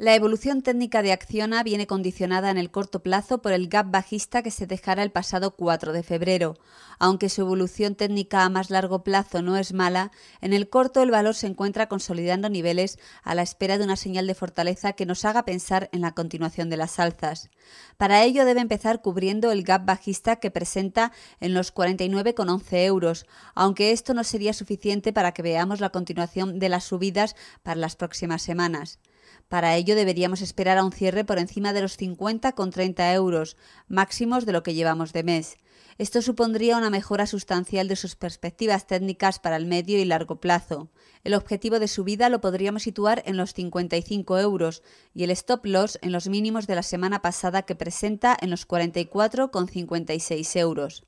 La evolución técnica de Acciona viene condicionada en el corto plazo por el gap bajista que se dejara el pasado 4 de febrero. Aunque su evolución técnica a más largo plazo no es mala, en el corto el valor se encuentra consolidando niveles a la espera de una señal de fortaleza que nos haga pensar en la continuación de las alzas. Para ello debe empezar cubriendo el gap bajista que presenta en los 49,11 euros, aunque esto no sería suficiente para que veamos la continuación de las subidas para las próximas semanas. Para ello deberíamos esperar a un cierre por encima de los 50,30 euros, máximos de lo que llevamos de mes. Esto supondría una mejora sustancial de sus perspectivas técnicas para el medio y largo plazo. El objetivo de subida lo podríamos situar en los 55 euros y el stop loss en los mínimos de la semana pasada que presenta en los 44,56 euros.